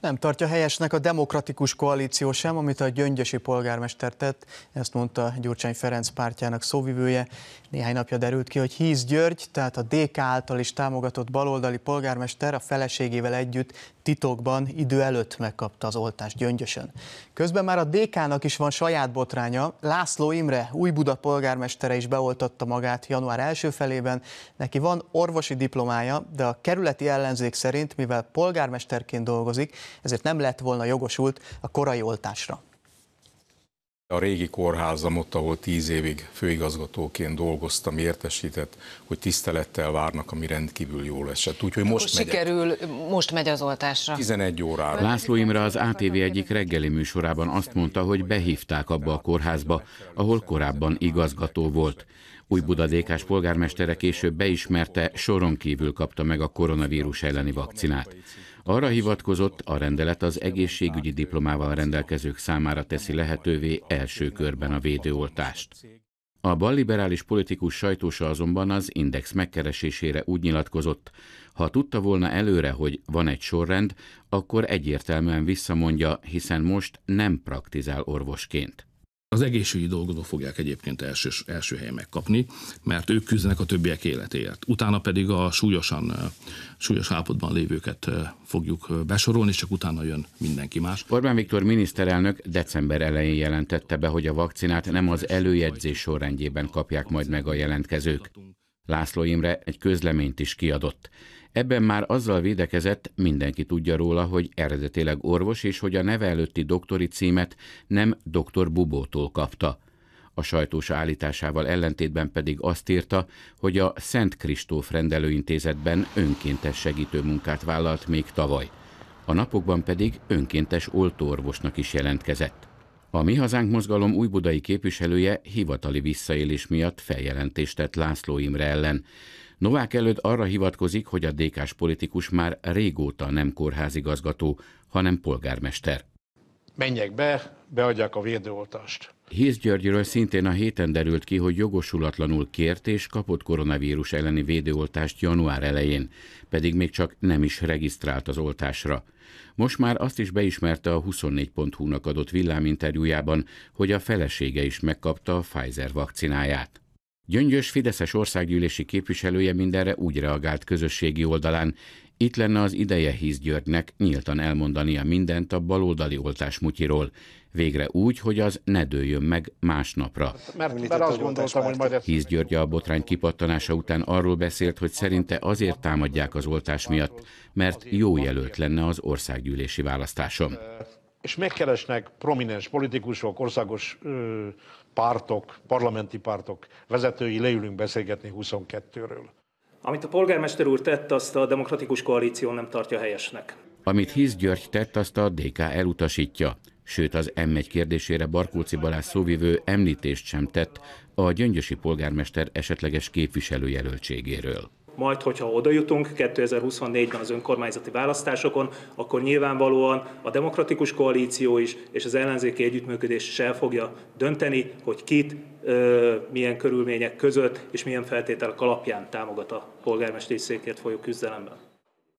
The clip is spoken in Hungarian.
Nem tartja helyesnek a demokratikus koalíció sem, amit a gyöngyösi polgármester tett, ezt mondta Gyurcsány Ferenc pártjának szóvivője. Néhány napja derült ki, hogy Híz György, tehát a DK által is támogatott baloldali polgármester a feleségével együtt titokban idő előtt megkapta az oltást gyöngyösön. Közben már a DK-nak is van saját botránya. László Imre, új Buda polgármestere is beoltatta magát január első felében. Neki van orvosi diplomája, de a kerületi ellenzék szerint, mivel polgármesterként dolgozik, ezért nem lett volna jogosult a korai oltásra. A régi kórházam ott, ahol tíz évig főigazgatóként dolgoztam, értesített, hogy tisztelettel várnak, ami rendkívül jól esett. Úgyhogy most Sikerül, most megy az oltásra. 11 órára. László Imre az ATV egyik reggeli műsorában azt mondta, hogy behívták abba a kórházba, ahol korábban igazgató volt. Új budadékás polgármestere később beismerte, soron kívül kapta meg a koronavírus elleni vakcinát. Arra hivatkozott, a rendelet az egészségügyi diplomával rendelkezők számára teszi lehetővé első körben a védőoltást. A balliberális politikus sajtósa azonban az Index megkeresésére úgy nyilatkozott, ha tudta volna előre, hogy van egy sorrend, akkor egyértelműen visszamondja, hiszen most nem praktizál orvosként. Az egészségügyi dolgozók fogják egyébként első, első helyen megkapni, mert ők küzdenek a többiek életéért. Utána pedig a súlyosan, súlyos állapotban lévőket fogjuk besorolni, és csak utána jön mindenki más. Orbán Viktor miniszterelnök december elején jelentette be, hogy a vakcinát nem az előjegyzés sorrendjében kapják majd meg a jelentkezők. László Imre egy közleményt is kiadott. Ebben már azzal védekezett, mindenki tudja róla, hogy eredetileg orvos, és hogy a neve előtti doktori címet nem Doktor Bubótól kapta. A sajtós állításával ellentétben pedig azt írta, hogy a Szent Kristóf rendelőintézetben önkéntes segítőmunkát vállalt még tavaly. A napokban pedig önkéntes oltóorvosnak is jelentkezett. A Mi Hazánk mozgalom újbudai képviselője hivatali visszaélés miatt feljelentést tett László Imre ellen. Novák előtt arra hivatkozik, hogy a dk politikus már régóta nem kórházigazgató, hanem polgármester menjek be, beadják a védőoltást. Héz Györgyről szintén a héten derült ki, hogy jogosulatlanul kért és kapott koronavírus elleni védőoltást január elején, pedig még csak nem is regisztrált az oltásra. Most már azt is beismerte a 24.hu-nak adott villáminterjújában, hogy a felesége is megkapta a Pfizer vakcináját. Gyöngyös Fideszes országgyűlési képviselője mindenre úgy reagált közösségi oldalán, itt lenne az ideje Hisz Györgynek nyíltan elmondania mindent a baloldali mutyiról, végre úgy, hogy az ne dőljön meg másnapra. Hát, mert, mert azt gondoltam, hogy majd... György a botrány kipattanása után arról beszélt, hogy szerinte azért támadják az oltás miatt, mert jó jelölt lenne az országgyűlési választáson. És megkeresnek prominens politikusok, országos pártok, parlamenti pártok vezetői, leülünk beszélgetni 22-ről. Amit a polgármester úr tett, azt a demokratikus koalíció nem tartja helyesnek. Amit Hisz György tett, azt a DK elutasítja. Sőt, az M1 kérdésére Barkóci Balázs szóvivő említést sem tett a gyöngyösi polgármester esetleges képviselőjelöltségéről majd, hogyha oda jutunk 2024-ben az önkormányzati választásokon, akkor nyilvánvalóan a demokratikus koalíció is és az ellenzéki együttműködés is el fogja dönteni, hogy kit, milyen körülmények között és milyen feltételek alapján támogat a polgármesteri székért folyó küzdelemben.